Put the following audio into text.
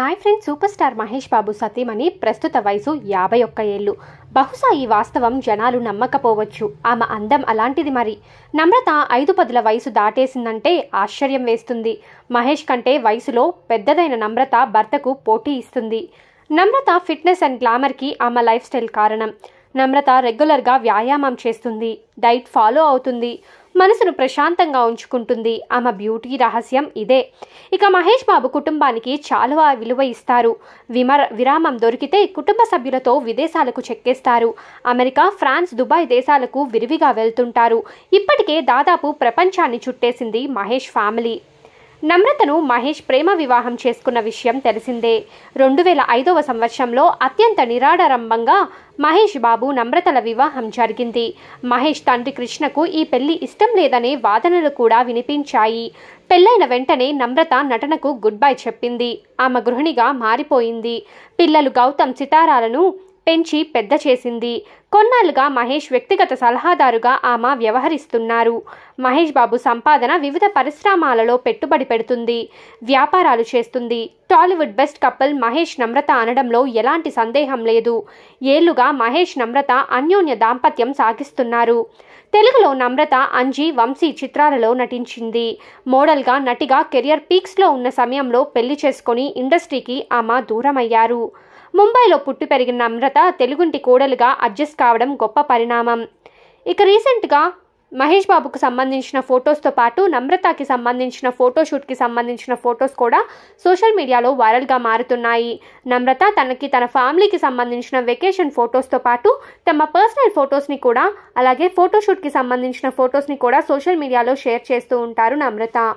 hi friends super star Mahesh Babu సతీమణి ప్రస్తుత వయసు యాభై ఒక్క ఏళ్ళు బహుశా ఈ వాస్తవం జనాలు నమ్మకపోవచ్చు ఆమె అందం అలాంటిది మరి నమ్రత ఐదు పదుల వయసు దాటేసిందంటే ఆశ్చర్యం వేస్తుంది మహేష్ కంటే వయసులో పెద్దదైన నమ్రత భర్తకు పోటీ ఇస్తుంది నమ్రత ఫిట్నెస్ అండ్ గ్లామర్కి ఆమె లైఫ్ స్టైల్ కారణం నమ్రత రెగ్యులర్గా వ్యాయామం చేస్తుంది డైట్ ఫాలో అవుతుంది మనసును ప్రశాంతంగా ఉంచుకుంటుంది ఆమె బ్యూటీ రహస్యం ఇదే ఇక మహేష్ బాబు కుటుంబానికి చాలా విలువ ఇస్తారు విమర విరామం దొరికితే కుటుంబ సభ్యులతో విదేశాలకు చెక్కేస్తారు అమెరికా ఫ్రాన్స్ దుబాయ్ దేశాలకు విరివిగా వెళ్తుంటారు ఇప్పటికే దాదాపు ప్రపంచాన్ని చుట్టేసింది మహేష్ ఫ్యామిలీ నమ్రతను మహేష్ ప్రేమ వివాహం చేసుకున్న విషయం తెలిసిందే రెండు వేల ఐదవ సంవత్సరంలో అత్యంత నిరాడారంభంగా మహేష్ బాబు నమ్రతల వివాహం జరిగింది మహేష్ తండ్రి కృష్ణకు ఈ పెళ్లి ఇష్టం లేదనే వాదనలు కూడా వినిపించాయి పెళ్ళైన వెంటనే నమ్రత నటనకు గుడ్ బై చెప్పింది ఆమె గృహిణిగా మారిపోయింది పిల్లలు గౌతమ్ సితారాలను పెంచి పెద్ద చేసింది కొన్నాళ్లుగా మహేష్ వ్యక్తిగత సలహాదారుగా ఆమె వ్యవహరిస్తున్నారు మహేష్ బాబు సంపాదన వివిధ పరిశ్రమాలలో పెట్టుబడి పెడుతుంది వ్యాపారాలు చేస్తుంది టాలీవుడ్ బెస్ట్ కపుల్ మహేష్ నమ్రత అనడంలో ఎలాంటి సందేహం లేదు ఏళ్లుగా మహేష్ నమ్రత అన్యోన్య దాంపత్యం సాగిస్తున్నారు తెలుగులో నమ్రత అంజీ వంశీ చిత్రాలలో నటించింది మోడల్గా నటిగా కెరియర్ పీక్స్లో ఉన్న సమయంలో పెళ్లి చేసుకుని ఇండస్ట్రీకి ఆమె దూరమయ్యారు ముంబైలో పుట్టి పెరిగిన నమ్రత తెలుగుంటి కోడలుగా అడ్జస్ట్ కావడం గొప్ప పరిణామం ఇక రీసెంట్గా మహేష్ బాబుకు సంబంధించిన ఫొటోస్తో పాటు నమ్రతకి సంబంధించిన ఫోటోషూట్కి సంబంధించిన ఫొటోస్ కూడా సోషల్ మీడియాలో వైరల్గా మారుతున్నాయి నమ్రత తనకి తన ఫ్యామిలీకి సంబంధించిన వెకేషన్ ఫొటోస్తో పాటు తమ పర్సనల్ ఫొటోస్ని కూడా అలాగే ఫోటోషూట్కి సంబంధించిన ఫొటోస్ని కూడా సోషల్ మీడియాలో షేర్ చేస్తూ ఉంటారు నమ్రత